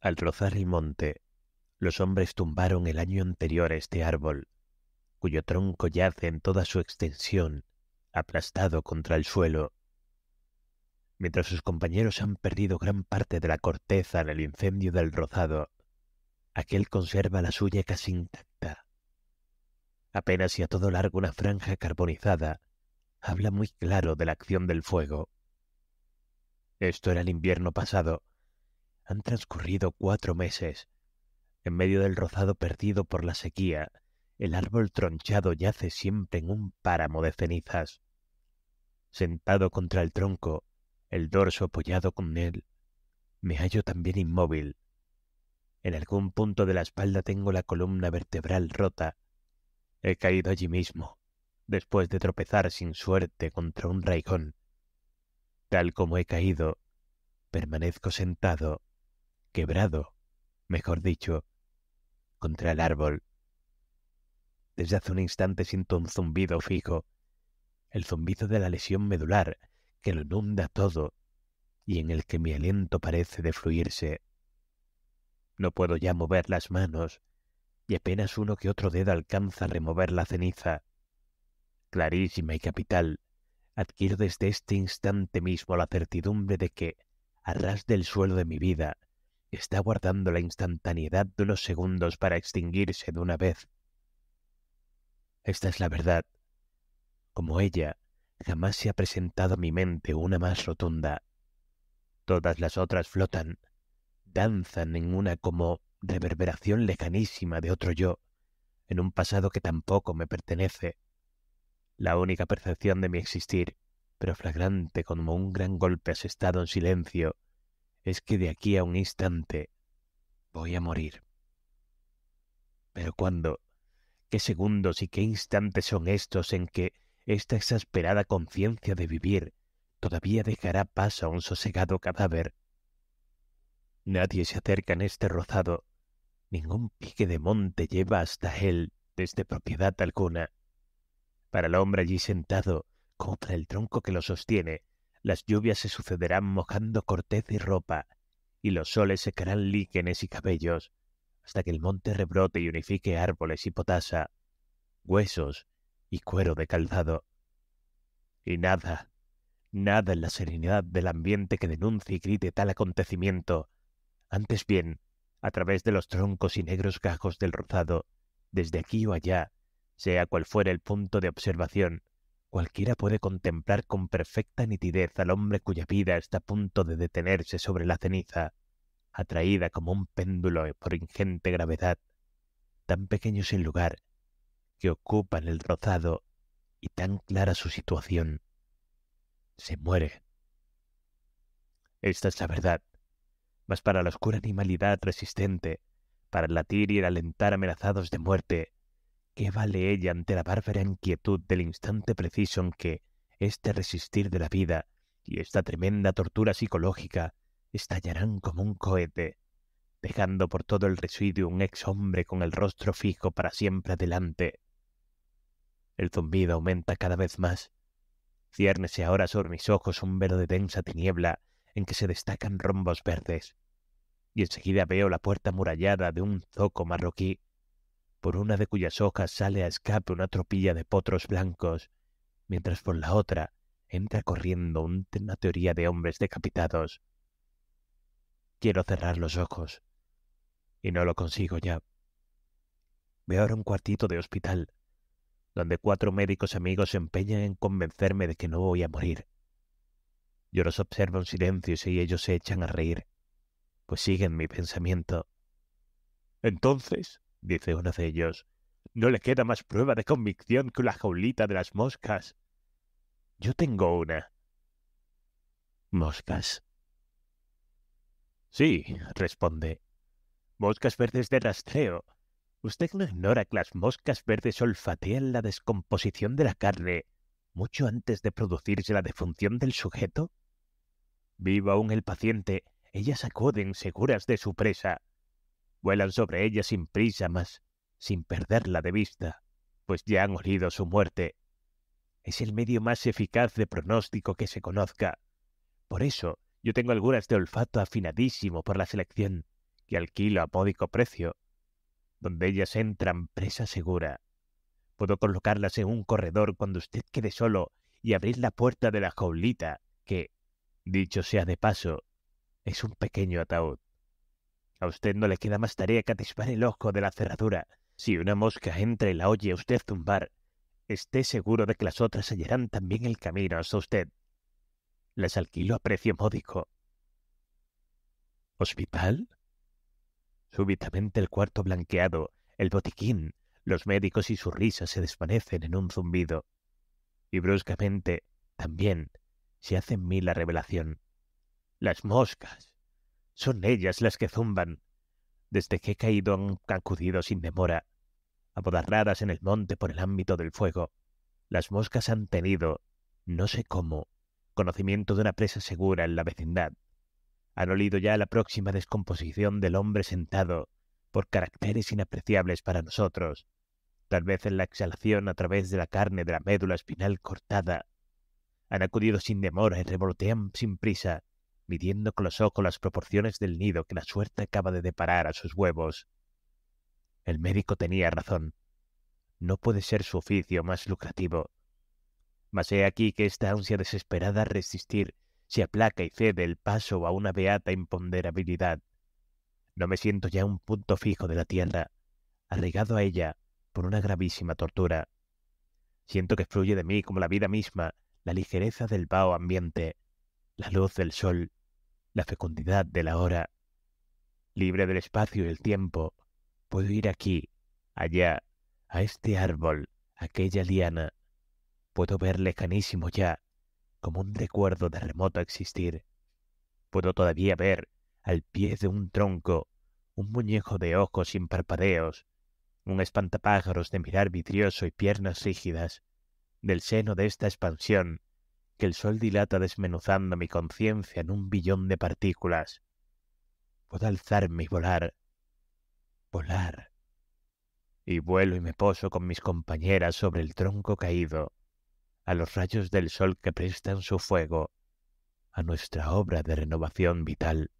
Al rozar el monte, los hombres tumbaron el año anterior este árbol, cuyo tronco yace en toda su extensión, aplastado contra el suelo. Mientras sus compañeros han perdido gran parte de la corteza en el incendio del rozado, aquel conserva la suya casi intacta. Apenas y a todo largo una franja carbonizada habla muy claro de la acción del fuego. Esto era el invierno pasado, han transcurrido cuatro meses. En medio del rozado perdido por la sequía, el árbol tronchado yace siempre en un páramo de cenizas. Sentado contra el tronco, el dorso apoyado con él, me hallo también inmóvil. En algún punto de la espalda tengo la columna vertebral rota. He caído allí mismo, después de tropezar sin suerte contra un raigón. Tal como he caído, permanezco sentado quebrado, mejor dicho, contra el árbol. Desde hace un instante siento un zumbido fijo, el zumbido de la lesión medular que lo inunda todo y en el que mi aliento parece de fluirse. No puedo ya mover las manos y apenas uno que otro dedo alcanza a remover la ceniza. Clarísima y capital, adquiero desde este instante mismo la certidumbre de que, a ras del suelo de mi vida, está guardando la instantaneidad de unos segundos para extinguirse de una vez. Esta es la verdad. Como ella, jamás se ha presentado a mi mente una más rotunda. Todas las otras flotan, danzan en una como reverberación lejanísima de otro yo, en un pasado que tampoco me pertenece. La única percepción de mi existir, pero flagrante como un gran golpe asestado en silencio, es que de aquí a un instante voy a morir. Pero ¿cuándo? ¿Qué segundos y qué instantes son estos en que esta exasperada conciencia de vivir todavía dejará paso a un sosegado cadáver? Nadie se acerca en este rozado, ningún pique de monte lleva hasta él desde propiedad alguna. Para el hombre allí sentado, contra el tronco que lo sostiene, las lluvias se sucederán mojando corteza y ropa, y los soles secarán líquenes y cabellos, hasta que el monte rebrote y unifique árboles y potasa, huesos y cuero de calzado. Y nada, nada en la serenidad del ambiente que denuncie y grite tal acontecimiento. Antes bien, a través de los troncos y negros gajos del rozado, desde aquí o allá, sea cual fuera el punto de observación, Cualquiera puede contemplar con perfecta nitidez al hombre cuya vida está a punto de detenerse sobre la ceniza, atraída como un péndulo por ingente gravedad, tan pequeño sin lugar, que ocupa en el rozado y tan clara su situación. Se muere. Esta es la verdad, mas para la oscura animalidad resistente, para latir y alentar amenazados de muerte, ¿Qué vale ella ante la bárbara inquietud del instante preciso en que este resistir de la vida y esta tremenda tortura psicológica estallarán como un cohete, dejando por todo el residuo un ex hombre con el rostro fijo para siempre adelante? El zumbido aumenta cada vez más. Ciérnese ahora sobre mis ojos un velo de densa tiniebla en que se destacan rombos verdes, y enseguida veo la puerta murallada de un zoco marroquí por una de cuyas hojas sale a escape una tropilla de potros blancos, mientras por la otra entra corriendo una teoría de hombres decapitados. Quiero cerrar los ojos, y no lo consigo ya. Veo ahora un cuartito de hospital, donde cuatro médicos amigos se empeñan en convencerme de que no voy a morir. Yo los observo en silencio y ellos se echan a reír, pues siguen mi pensamiento. Entonces, dice uno de ellos. No le queda más prueba de convicción que la jaulita de las moscas. Yo tengo una. Moscas. Sí, responde. Moscas verdes de rastreo. Usted no ignora que las moscas verdes olfatean la descomposición de la carne mucho antes de producirse la defunción del sujeto. Vivo aún el paciente, ellas acuden seguras de su presa, Vuelan sobre ella sin prisa, mas sin perderla de vista, pues ya han olido su muerte. Es el medio más eficaz de pronóstico que se conozca. Por eso yo tengo algunas de olfato afinadísimo por la selección, que alquilo a pódico precio. Donde ellas entran presa segura. Puedo colocarlas en un corredor cuando usted quede solo y abrir la puerta de la jaulita, que, dicho sea de paso, es un pequeño ataúd. A usted no le queda más tarea que atisbar el ojo de la cerradura. Si una mosca entra y la oye a usted zumbar, esté seguro de que las otras hallarán también el camino hasta usted. Las alquilo a precio módico. ¿Hospital? Súbitamente el cuarto blanqueado, el botiquín, los médicos y su risa se desvanecen en un zumbido. Y bruscamente, también, se hace en mí la revelación. Las moscas. Son ellas las que zumban. Desde que he caído han acudido sin demora, apodarradas en el monte por el ámbito del fuego. Las moscas han tenido, no sé cómo, conocimiento de una presa segura en la vecindad. Han olido ya la próxima descomposición del hombre sentado por caracteres inapreciables para nosotros, tal vez en la exhalación a través de la carne de la médula espinal cortada. Han acudido sin demora y revolotean sin prisa, midiendo con los ojos las proporciones del nido que la suerte acaba de deparar a sus huevos. El médico tenía razón. No puede ser su oficio más lucrativo. Mas he aquí que esta ansia desesperada a resistir se aplaca y cede el paso a una beata imponderabilidad. No me siento ya un punto fijo de la tierra, arrigado a ella por una gravísima tortura. Siento que fluye de mí como la vida misma, la ligereza del vaho ambiente, la luz del sol, la fecundidad de la hora, libre del espacio y el tiempo, puedo ir aquí, allá, a este árbol, aquella liana. Puedo ver lejanísimo ya, como un recuerdo de remoto existir. Puedo todavía ver, al pie de un tronco, un muñeco de ojos sin parpadeos, un espantapájaros de mirar vidrioso y piernas rígidas. Del seno de esta expansión que el sol dilata desmenuzando mi conciencia en un billón de partículas. Puedo alzarme y volar. Volar. Y vuelo y me poso con mis compañeras sobre el tronco caído, a los rayos del sol que prestan su fuego a nuestra obra de renovación vital.